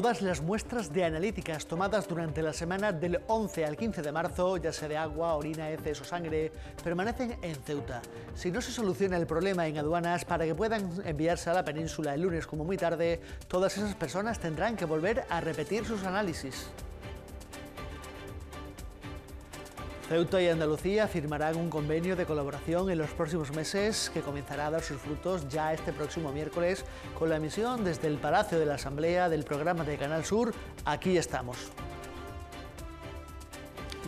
Todas las muestras de analíticas tomadas durante la semana del 11 al 15 de marzo, ya sea de agua, orina, heces o sangre, permanecen en Ceuta. Si no se soluciona el problema en aduanas para que puedan enviarse a la península el lunes como muy tarde, todas esas personas tendrán que volver a repetir sus análisis. Ceuta y Andalucía firmarán un convenio de colaboración en los próximos meses que comenzará a dar sus frutos ya este próximo miércoles con la emisión desde el Palacio de la Asamblea del programa de Canal Sur Aquí estamos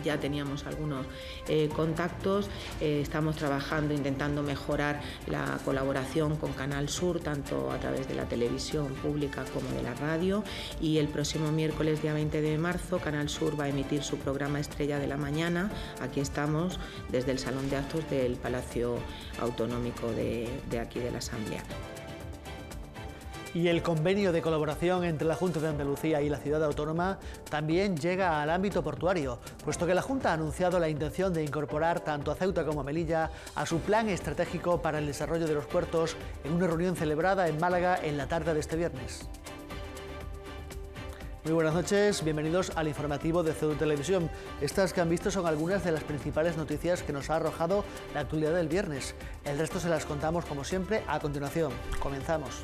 ya teníamos algunos eh, contactos, eh, estamos trabajando, intentando mejorar la colaboración con Canal Sur, tanto a través de la televisión pública como de la radio, y el próximo miércoles, día 20 de marzo, Canal Sur va a emitir su programa Estrella de la Mañana, aquí estamos desde el Salón de Actos del Palacio Autonómico de aquí de la Asamblea. Y el convenio de colaboración entre la Junta de Andalucía y la ciudad autónoma también llega al ámbito portuario, puesto que la Junta ha anunciado la intención de incorporar tanto a Ceuta como a Melilla a su plan estratégico para el desarrollo de los puertos en una reunión celebrada en Málaga en la tarde de este viernes. Muy buenas noches, bienvenidos al informativo de CEU Televisión. Estas que han visto son algunas de las principales noticias que nos ha arrojado la actualidad del viernes. El resto se las contamos como siempre a continuación. Comenzamos.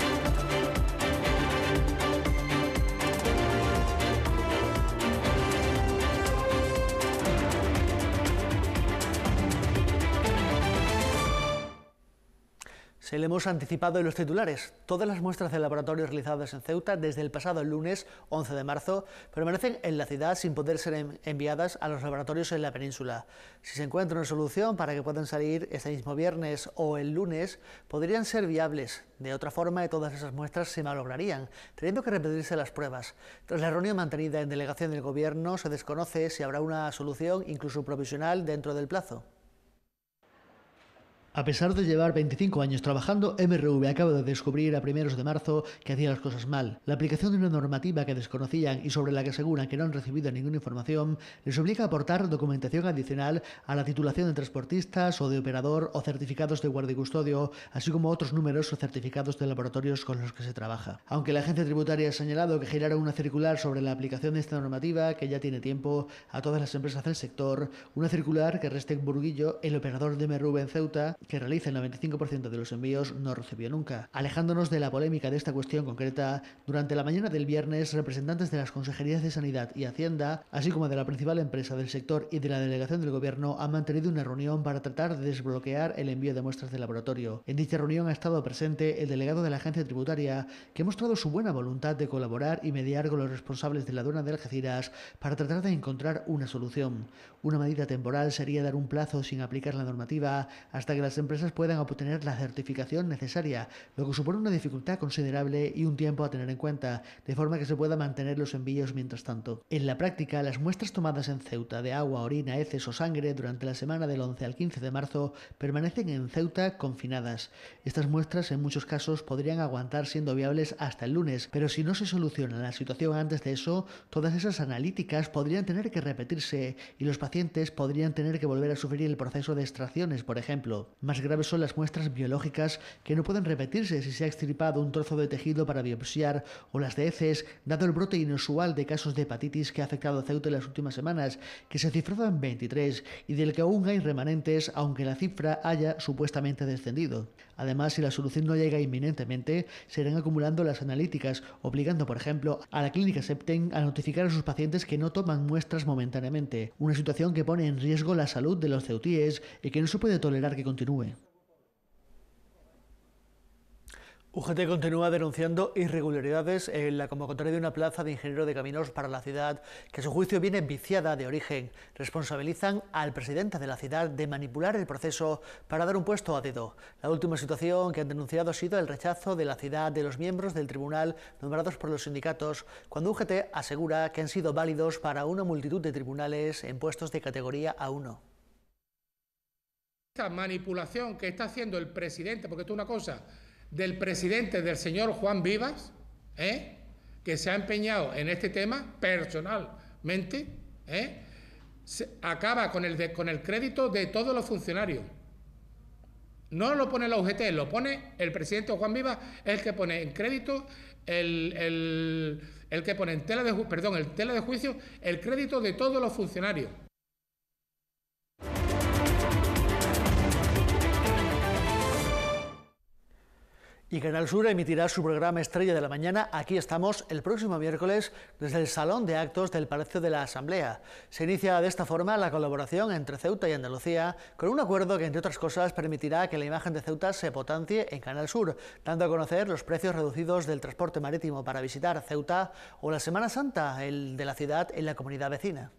Se le hemos anticipado en los titulares. Todas las muestras de laboratorio realizadas en Ceuta desde el pasado lunes 11 de marzo permanecen en la ciudad sin poder ser enviadas a los laboratorios en la península. Si se encuentra una solución para que puedan salir este mismo viernes o el lunes, podrían ser viables. De otra forma, todas esas muestras se malograrían, teniendo que repetirse las pruebas. Tras la reunión mantenida en delegación del Gobierno, se desconoce si habrá una solución, incluso provisional, dentro del plazo. A pesar de llevar 25 años trabajando, MRV acaba de descubrir a primeros de marzo que hacía las cosas mal. La aplicación de una normativa que desconocían y sobre la que aseguran que no han recibido ninguna información les obliga a aportar documentación adicional a la titulación de transportistas o de operador o certificados de guardia y custodio, así como otros numerosos certificados de laboratorios con los que se trabaja. Aunque la agencia tributaria ha señalado que girará una circular sobre la aplicación de esta normativa, que ya tiene tiempo, a todas las empresas del sector, una circular que resta en el operador de MRV en Ceuta, que realiza el 95% de los envíos, no recibió nunca. Alejándonos de la polémica de esta cuestión concreta, durante la mañana del viernes, representantes de las Consejerías de Sanidad y Hacienda, así como de la principal empresa del sector y de la delegación del gobierno, han mantenido una reunión para tratar de desbloquear el envío de muestras de laboratorio. En dicha reunión ha estado presente el delegado de la agencia tributaria, que ha mostrado su buena voluntad de colaborar y mediar con los responsables de la aduana de Algeciras para tratar de encontrar una solución. Una medida temporal sería dar un plazo sin aplicar la normativa hasta que las las empresas puedan obtener la certificación necesaria, lo que supone una dificultad considerable y un tiempo a tener en cuenta, de forma que se pueda mantener los envíos mientras tanto. En la práctica, las muestras tomadas en Ceuta de agua, orina, heces o sangre durante la semana del 11 al 15 de marzo permanecen en Ceuta confinadas. Estas muestras en muchos casos podrían aguantar siendo viables hasta el lunes, pero si no se soluciona la situación antes de eso, todas esas analíticas podrían tener que repetirse y los pacientes podrían tener que volver a sufrir el proceso de extracciones, por ejemplo. Más graves son las muestras biológicas que no pueden repetirse si se ha extirpado un trozo de tejido para biopsiar o las de heces, dado el brote inusual de casos de hepatitis que ha afectado a Ceuta en las últimas semanas, que se en 23 y del que aún hay remanentes, aunque la cifra haya supuestamente descendido. Además, si la solución no llega inminentemente, se irán acumulando las analíticas, obligando, por ejemplo, a la clínica Septen a notificar a sus pacientes que no toman muestras momentáneamente, una situación que pone en riesgo la salud de los ceutíes y que no se puede tolerar que continúe UGT continúa denunciando irregularidades en la convocatoria de una plaza de ingeniero de caminos para la ciudad, que su juicio viene viciada de origen. Responsabilizan al presidente de la ciudad de manipular el proceso para dar un puesto a dedo. La última situación que han denunciado ha sido el rechazo de la ciudad de los miembros del tribunal nombrados por los sindicatos, cuando UGT asegura que han sido válidos para una multitud de tribunales en puestos de categoría A1 esta manipulación que está haciendo el presidente, porque esto es una cosa del presidente del señor Juan Vivas, ¿eh? que se ha empeñado en este tema personalmente, ¿eh? acaba con el, con el crédito de todos los funcionarios. No lo pone la UGT, lo pone el presidente Juan Vivas, el que pone en crédito, el, que pone en tela de, perdón, el tela de juicio el crédito de todos los funcionarios. Y Canal Sur emitirá su programa Estrella de la Mañana. Aquí estamos el próximo miércoles desde el Salón de Actos del Palacio de la Asamblea. Se inicia de esta forma la colaboración entre Ceuta y Andalucía con un acuerdo que, entre otras cosas, permitirá que la imagen de Ceuta se potencie en Canal Sur, dando a conocer los precios reducidos del transporte marítimo para visitar Ceuta o la Semana Santa, el de la ciudad en la comunidad vecina.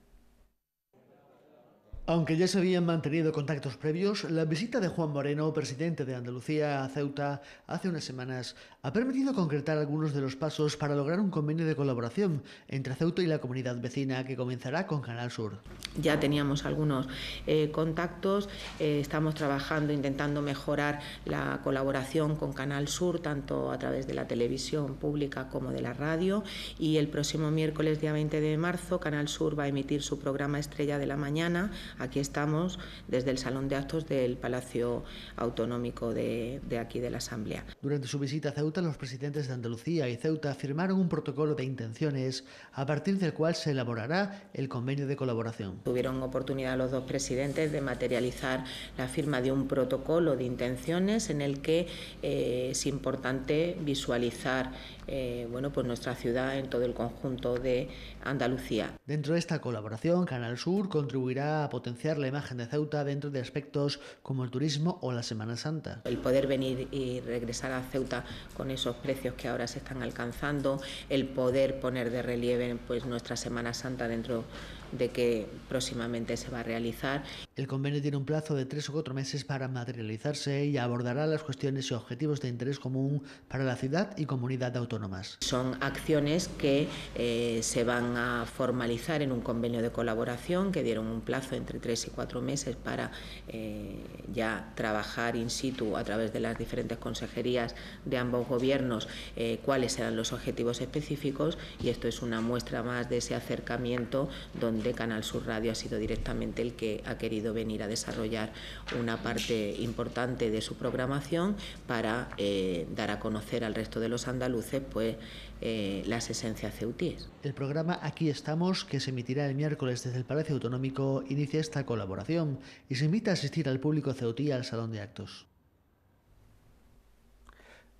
Aunque ya se habían mantenido contactos previos, la visita de Juan Moreno, presidente de Andalucía a Ceuta hace unas semanas, ha permitido concretar algunos de los pasos para lograr un convenio de colaboración entre Ceuta y la comunidad vecina que comenzará con Canal Sur. Ya teníamos algunos eh, contactos, eh, estamos trabajando, intentando mejorar la colaboración con Canal Sur, tanto a través de la televisión pública como de la radio, y el próximo miércoles, día 20 de marzo, Canal Sur va a emitir su programa Estrella de la Mañana Aquí estamos desde el Salón de Actos del Palacio Autonómico de, aquí de la Asamblea. Durante su visita a Ceuta, los presidentes de Andalucía y Ceuta firmaron un protocolo de intenciones a partir del cual se elaborará el convenio de colaboración. Tuvieron oportunidad los dos presidentes de materializar la firma de un protocolo de intenciones en el que eh, es importante visualizar eh, bueno, pues nuestra ciudad en todo el conjunto de Andalucía. Dentro de esta colaboración, Canal Sur contribuirá a potenciar potenciar la imagen de Ceuta dentro de aspectos como el turismo o la Semana Santa. El poder venir y regresar a Ceuta con esos precios que ahora se están alcanzando, el poder poner de relieve pues nuestra Semana Santa dentro de que próximamente se va a realizar. El convenio tiene un plazo de tres o cuatro meses para materializarse y abordará las cuestiones y objetivos de interés común para la ciudad y comunidad autónomas. Son acciones que eh, se van a formalizar en un convenio de colaboración que dieron un plazo entre tres y cuatro meses para eh, ya trabajar in situ a través de las diferentes consejerías de ambos gobiernos eh, cuáles serán los objetivos específicos y esto es una muestra más de ese acercamiento donde de Canal Sur Radio ha sido directamente el que ha querido venir a desarrollar una parte importante de su programación para eh, dar a conocer al resto de los andaluces pues, eh, las esencias ceutíes. El programa Aquí estamos, que se emitirá el miércoles desde el Palacio Autonómico, inicia esta colaboración y se invita a asistir al público ceutí al Salón de Actos.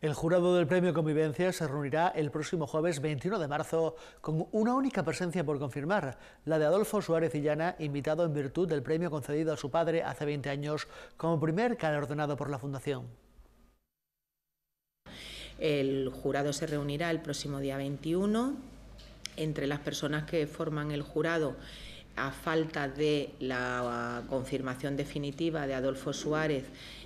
El jurado del Premio Convivencia se reunirá el próximo jueves 21 de marzo con una única presencia por confirmar, la de Adolfo Suárez Illana, invitado en virtud del premio concedido a su padre hace 20 años como primer galardonado por la Fundación. El jurado se reunirá el próximo día 21 entre las personas que forman el jurado a falta de la confirmación definitiva de Adolfo Suárez,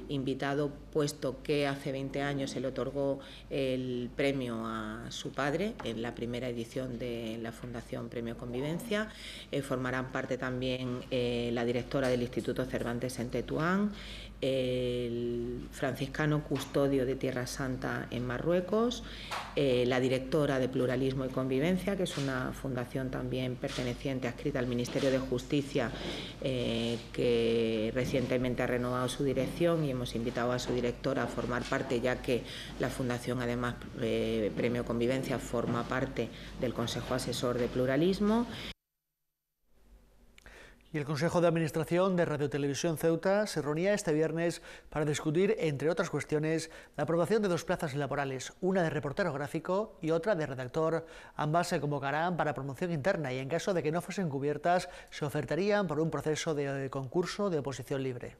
invitado puesto que hace 20 años se le otorgó el premio a su padre en la primera edición de la Fundación Premio Convivencia. Eh, formarán parte también eh, la directora del Instituto Cervantes en Tetuán, el franciscano custodio de Tierra Santa en Marruecos, eh, la directora de Pluralismo y Convivencia, que es una fundación también perteneciente, adscrita al Ministerio de Justicia, eh, que recientemente ha renovado su dirección y hemos invitado a su directora a formar parte, ya que la fundación, además, eh, Premio Convivencia, forma parte del Consejo Asesor de Pluralismo. Y el Consejo de Administración de Radio Televisión Ceuta se reunía este viernes para discutir, entre otras cuestiones, la aprobación de dos plazas laborales, una de reportero gráfico y otra de redactor. Ambas se convocarán para promoción interna y, en caso de que no fuesen cubiertas, se ofertarían por un proceso de concurso de oposición libre.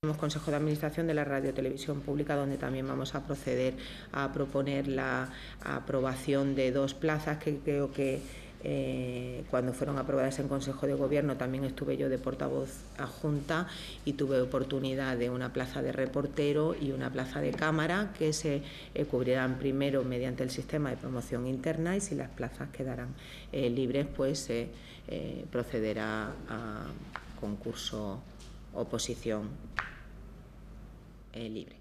Tenemos Consejo de Administración de la Radio Televisión Pública, donde también vamos a proceder a proponer la aprobación de dos plazas que creo que eh, cuando fueron aprobadas en Consejo de Gobierno también estuve yo de portavoz adjunta y tuve oportunidad de una plaza de reportero y una plaza de cámara que se eh, cubrirán primero mediante el sistema de promoción interna y si las plazas quedarán eh, libres pues procederá a concurso oposición libre.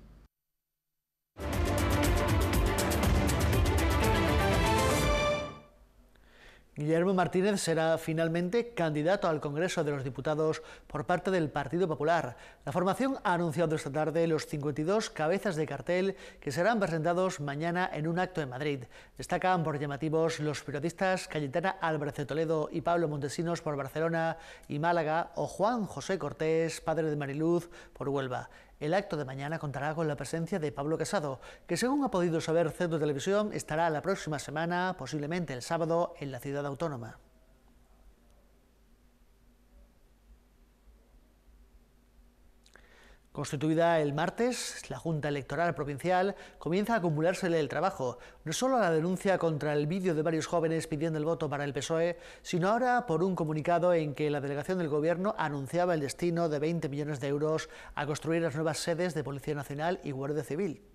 Guillermo Martínez será finalmente candidato al Congreso de los Diputados por parte del Partido Popular. La formación ha anunciado esta tarde los 52 cabezas de cartel que serán presentados mañana en un acto en Madrid. Destacan por llamativos los periodistas Cayetana Álvarez de Toledo y Pablo Montesinos por Barcelona y Málaga o Juan José Cortés, padre de Mariluz, por Huelva. El acto de mañana contará con la presencia de Pablo Casado, que según ha podido saber Centro Televisión estará la próxima semana, posiblemente el sábado, en la ciudad autónoma. Constituida el martes, la Junta Electoral Provincial comienza a acumulársele el trabajo, no solo a la denuncia contra el vídeo de varios jóvenes pidiendo el voto para el PSOE, sino ahora por un comunicado en que la delegación del Gobierno anunciaba el destino de 20 millones de euros a construir las nuevas sedes de Policía Nacional y Guardia Civil.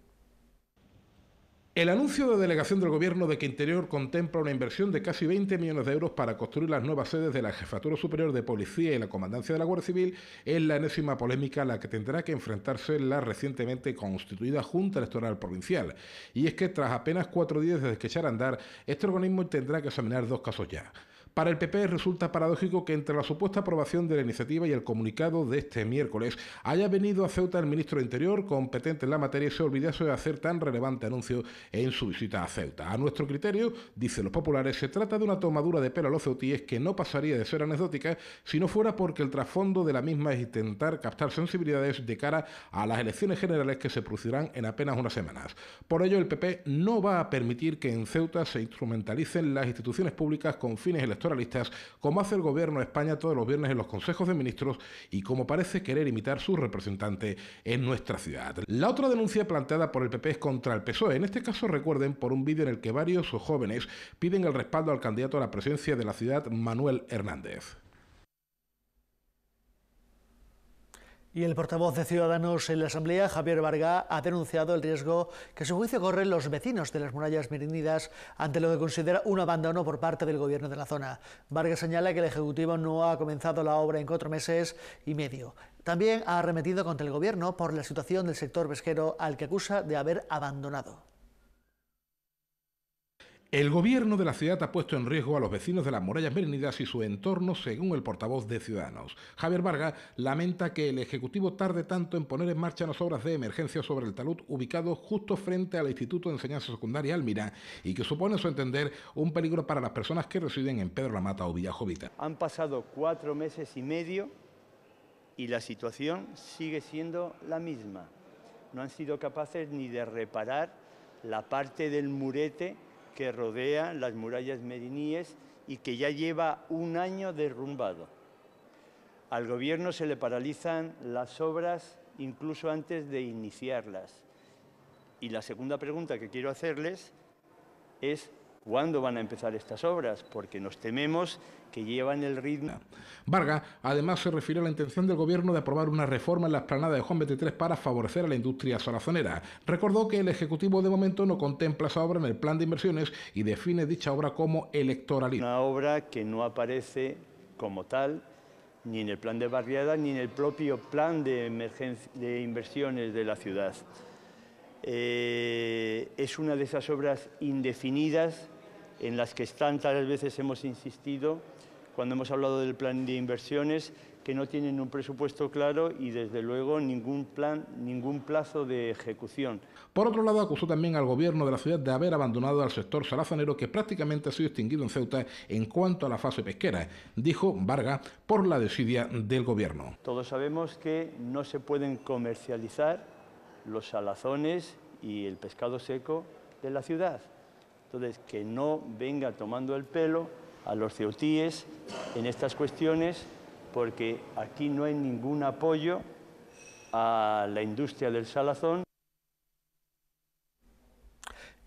El anuncio de delegación del Gobierno de que Interior contempla una inversión de casi 20 millones de euros para construir las nuevas sedes de la Jefatura Superior de Policía y la Comandancia de la Guardia Civil es la enésima polémica a la que tendrá que enfrentarse la recientemente constituida Junta Electoral Provincial. Y es que tras apenas cuatro días de desquechar a andar, este organismo tendrá que examinar dos casos ya. Para el PP resulta paradójico que entre la supuesta aprobación de la iniciativa y el comunicado de este miércoles haya venido a Ceuta el ministro de Interior competente en la materia y se olvidase de hacer tan relevante anuncio en su visita a Ceuta. A nuestro criterio, dicen los populares, se trata de una tomadura de pelo a los ceutíes que no pasaría de ser anecdótica si no fuera porque el trasfondo de la misma es intentar captar sensibilidades de cara a las elecciones generales que se producirán en apenas unas semanas. Por ello, el PP no va a permitir que en Ceuta se instrumentalicen las instituciones públicas con fines electorales como hace el gobierno de España todos los viernes en los consejos de ministros y como parece querer imitar su representante en nuestra ciudad. La otra denuncia planteada por el PP es contra el PSOE. En este caso, recuerden, por un vídeo en el que varios jóvenes piden el respaldo al candidato a la presidencia de la ciudad, Manuel Hernández. Y el portavoz de Ciudadanos en la Asamblea, Javier Varga, ha denunciado el riesgo que su juicio corren los vecinos de las murallas merinidas ante lo que considera un abandono por parte del gobierno de la zona. Varga señala que el Ejecutivo no ha comenzado la obra en cuatro meses y medio. También ha arremetido contra el gobierno por la situación del sector pesquero al que acusa de haber abandonado. El gobierno de la ciudad ha puesto en riesgo a los vecinos de las murallas merinidas y su entorno, según el portavoz de Ciudadanos. Javier Vargas lamenta que el Ejecutivo tarde tanto en poner en marcha las obras de emergencia sobre el talud ubicado justo frente al Instituto de Enseñanza Secundaria Almirá y que supone, su entender, un peligro para las personas que residen en Pedro la Mata o Jovita. Han pasado cuatro meses y medio y la situación sigue siendo la misma. No han sido capaces ni de reparar la parte del murete que rodea las murallas mediníes y que ya lleva un año derrumbado. Al gobierno se le paralizan las obras incluso antes de iniciarlas. Y la segunda pregunta que quiero hacerles es ¿Cuándo van a empezar estas obras? Porque nos tememos que llevan el ritmo. ...Varga, además se refirió a la intención del gobierno de aprobar una reforma en la explanada de Juan 23 para favorecer a la industria salazonera. Recordó que el Ejecutivo de momento no contempla esa obra en el plan de inversiones y define dicha obra como electoralista. Una obra que no aparece como tal ni en el plan de barriada ni en el propio plan de, de inversiones de la ciudad. Eh, es una de esas obras indefinidas en las que tantas veces hemos insistido cuando hemos hablado del plan de inversiones, que no tienen un presupuesto claro y desde luego ningún plan, ningún plazo de ejecución. Por otro lado, acusó también al gobierno de la ciudad de haber abandonado al sector salazonero que prácticamente ha sido extinguido en Ceuta en cuanto a la fase pesquera, dijo Varga, por la desidia del gobierno. Todos sabemos que no se pueden comercializar los salazones y el pescado seco de la ciudad. Entonces, que no venga tomando el pelo a los ceutíes en estas cuestiones, porque aquí no hay ningún apoyo a la industria del salazón.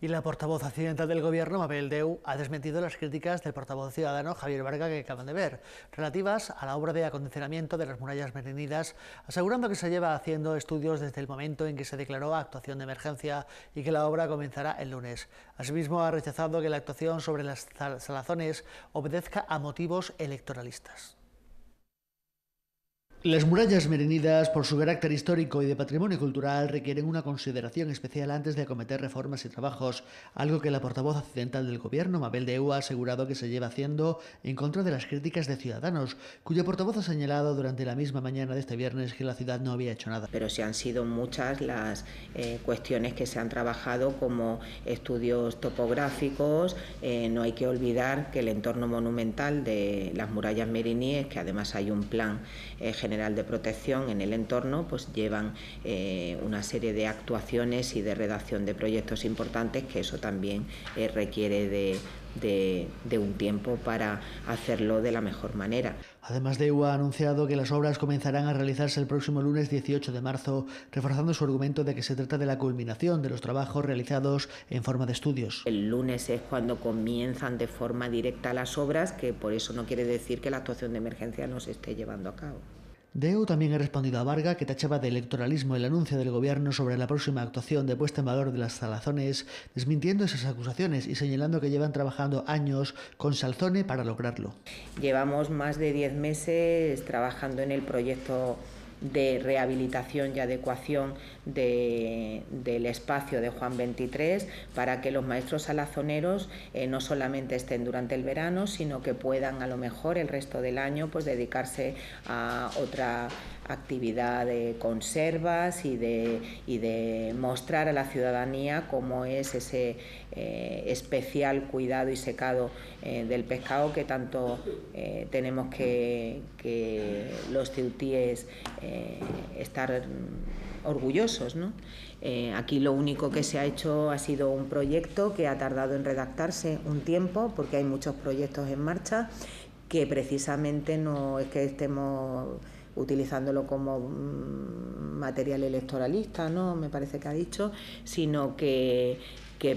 Y la portavoz accidental del gobierno, Mabel Deu, ha desmentido las críticas del portavoz ciudadano Javier Varga que acaban de ver, relativas a la obra de acondicionamiento de las murallas merenidas, asegurando que se lleva haciendo estudios desde el momento en que se declaró actuación de emergencia y que la obra comenzará el lunes. Asimismo, ha rechazado que la actuación sobre las salazones obedezca a motivos electoralistas. Las murallas merinidas, por su carácter histórico y de patrimonio cultural, requieren una consideración especial antes de acometer reformas y trabajos, algo que la portavoz occidental del gobierno, Mabel Deu, ha asegurado que se lleva haciendo en contra de las críticas de ciudadanos, cuyo portavoz ha señalado durante la misma mañana de este viernes que la ciudad no había hecho nada. Pero si han sido muchas las eh, cuestiones que se han trabajado, como estudios topográficos. Eh, no hay que olvidar que el entorno monumental de las murallas meriníes, que además hay un plan eh, general, General de Protección en el entorno pues llevan eh, una serie de actuaciones y de redacción de proyectos importantes que eso también eh, requiere de, un tiempo para hacerlo de la mejor manera. Además, Dewa e ha anunciado que las obras comenzarán a realizarse el próximo lunes 18 de marzo, reforzando su argumento de que se trata de la culminación de los trabajos realizados en forma de estudios. El lunes es cuando comienzan de forma directa las obras, que por eso no quiere decir que la actuación de emergencia no se esté llevando a cabo. Deu también ha respondido a Varga, que tachaba de electoralismo el anuncio del gobierno sobre la próxima actuación de puesta en valor de las salazones, desmintiendo esas acusaciones y señalando que llevan trabajando años con Salzone para lograrlo. Llevamos más de 10 meses trabajando en el proyecto de rehabilitación y adecuación del espacio de Juan 23 para que los maestros alazoneros eh, no solamente estén durante el verano, sino que puedan a lo mejor el resto del año pues dedicarse a otra actividad de conservas y de, de mostrar a la ciudadanía cómo es ese eh, especial cuidado y secado eh, del pescado que tanto eh, tenemos que, los ciutíes estar orgullosos. aquí lo único que se ha hecho ha sido un proyecto que ha tardado en redactarse un tiempo, porque hay muchos proyectos en marcha que precisamente no es que estemos utilizándolo como mm, material electoralista, ¿no? Me parece que ha dicho, sino que,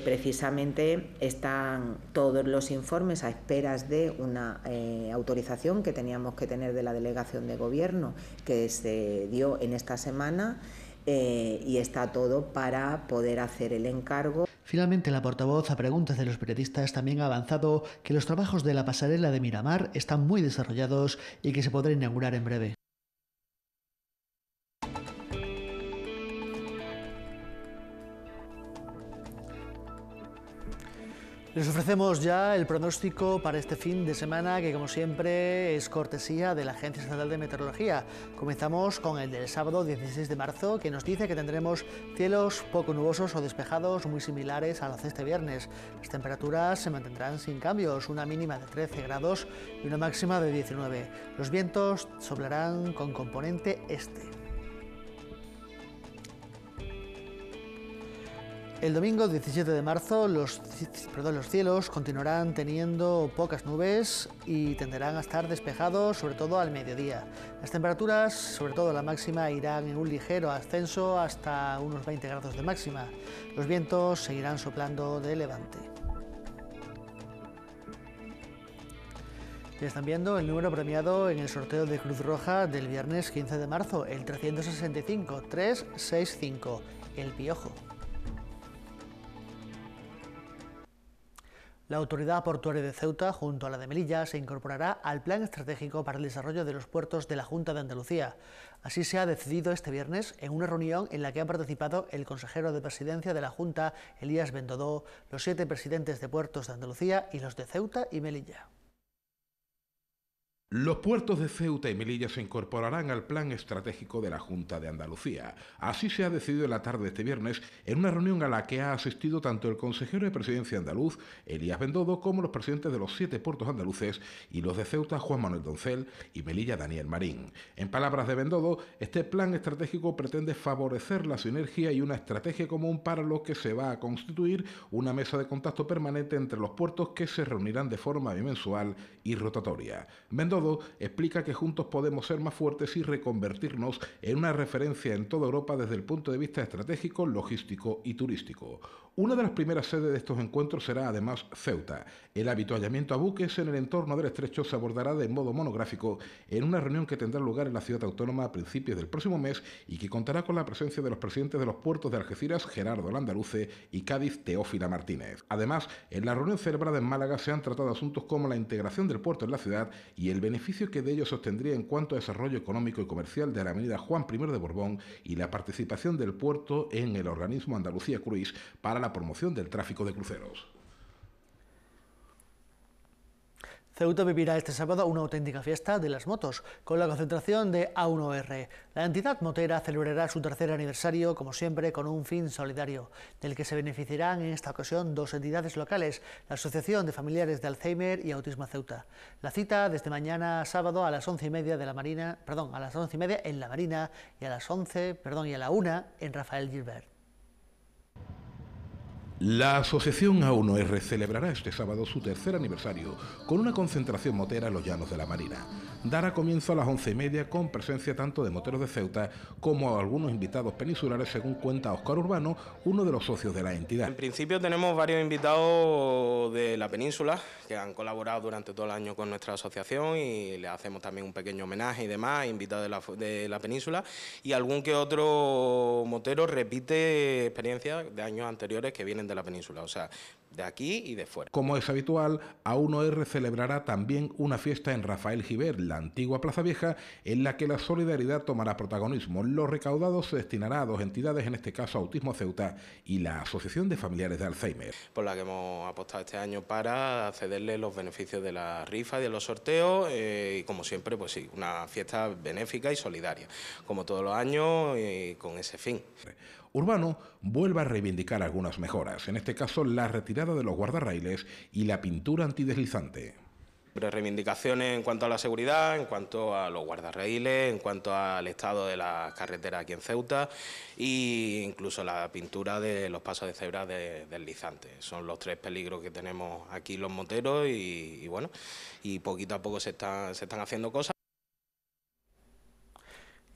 precisamente están todos los informes a esperas de una eh, autorización que teníamos que tener de la delegación de gobierno que se dio en esta semana eh, y está todo para poder hacer el encargo. Finalmente, la portavoz a preguntas de los periodistas también ha avanzado que los trabajos de la pasarela de Miramar están muy desarrollados y que se podrá inaugurar en breve. Les ofrecemos ya el pronóstico para este fin de semana que como siempre es cortesía de la Agencia Estatal de Meteorología. Comenzamos con el del sábado 16 de marzo que nos dice que tendremos cielos poco nubosos o despejados muy similares a los de este viernes. Las temperaturas se mantendrán sin cambios, una mínima de 13 grados y una máxima de 19. Los vientos soplarán con componente este. El domingo 17 de marzo los, los cielos continuarán teniendo pocas nubes y tenderán a estar despejados sobre todo al mediodía. Las temperaturas, sobre todo la máxima, irán en un ligero ascenso hasta unos 20 grados de máxima. Los vientos seguirán soplando de levante. Ya están viendo el número premiado en el sorteo de Cruz Roja del viernes 15 de marzo, el 365-365, el Piojo. La Autoridad Portuaria de Ceuta, junto a la de Melilla, se incorporará al Plan Estratégico para el Desarrollo de los Puertos de la Junta de Andalucía. Así se ha decidido este viernes en una reunión en la que han participado el consejero de presidencia de la Junta, Elías Bendodó, los siete presidentes de puertos de Andalucía y los de Ceuta y Melilla. Los puertos de Ceuta y Melilla se incorporarán al plan estratégico de la Junta de Andalucía. Así se ha decidido en la tarde de este viernes en una reunión a la que ha asistido tanto el consejero de presidencia andaluz, Elías Bendodo, como los presidentes de los siete puertos andaluces y los de Ceuta, Juan Manuel Doncel y Melilla, Daniel Marín. En palabras de Bendodo, este plan estratégico pretende favorecer la sinergia y una estrategia común para lo que se va a constituir una mesa de contacto permanente entre los puertos que se reunirán de forma bimensual y rotatoria todo, explica que juntos podemos ser más fuertes y reconvertirnos en una referencia en toda Europa desde el punto de vista estratégico, logístico y turístico. Una de las primeras sedes de estos encuentros será además Ceuta. El habituallamiento a buques en el entorno del estrecho se abordará de modo monográfico en una reunión que tendrá lugar en la ciudad autónoma a principios del próximo mes y que contará con la presencia de los presidentes de los puertos de Algeciras, Gerardo Landaluce, y Cádiz, Teófila Martínez. Además, en la reunión celebrada en Málaga se han tratado asuntos como la integración del puerto en la ciudad y el beneficio que de ello se obtendría en cuanto a desarrollo económico y comercial de la avenida Juan I de Borbón y la participación del puerto en el organismo Andalucía cruz para la promoción del tráfico de cruceros. Ceuta vivirá este sábado una auténtica fiesta de las motos, con la concentración de A1R. La entidad motera celebrará su tercer aniversario, como siempre, con un fin solidario, del que se beneficiarán en esta ocasión dos entidades locales, la Asociación de Familiares de Alzheimer y Autismo Ceuta. La cita desde mañana sábado a las once y media de la Marina, perdón, a las once y media en la Marina y a las once, perdón, y a la una en Rafael Gilbert. La Asociación A1R celebrará este sábado su tercer aniversario con una concentración motera en los Llanos de la Marina. Dará comienzo a las once y media con presencia tanto de moteros de Ceuta como algunos invitados peninsulares, según cuenta Oscar Urbano, uno de los socios de la entidad. En principio tenemos varios invitados de la península que han colaborado durante todo el año con nuestra asociación y le hacemos también un pequeño homenaje y demás, invitados de la, de la península y algún que otro motero repite experiencias de años anteriores que vienen de la península, o sea, de aquí y de fuera. Como es habitual, A1R celebrará también una fiesta en Rafael Giver, la antigua Plaza Vieja, en la que la solidaridad tomará protagonismo. Lo recaudado se destinará a dos entidades, en este caso Autismo Ceuta y la Asociación de Familiares de Alzheimer. Por la que hemos apostado este año para cederle los beneficios de la rifa y de los sorteos eh, y como siempre, pues sí, una fiesta benéfica y solidaria, como todos los años y con ese fin. Urbano vuelve a reivindicar algunas mejoras, en este caso la retirada de los guardarrailes y la pintura antideslizante reivindicaciones en cuanto a la seguridad, en cuanto a los guardarraíles, en cuanto al estado de las carreteras aquí en Ceuta e incluso la pintura de los pasos de cebra de, deslizantes. Son los tres peligros que tenemos aquí los moteros y, bueno, y poquito a poco se están haciendo cosas.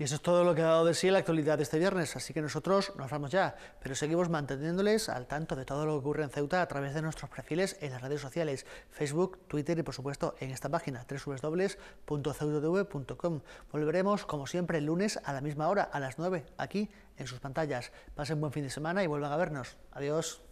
Y eso es todo lo que ha dado de sí la actualidad de este viernes, así que nosotros nos vamos ya, pero seguimos manteniéndoles al tanto de todo lo que ocurre en Ceuta a través de nuestros perfiles en las redes sociales, Facebook, Twitter y por supuesto en esta página www.ceutatv.com. Volveremos como siempre el lunes a la misma hora, a las 9, aquí en sus pantallas. Pasen buen fin de semana y vuelvan a vernos. Adiós.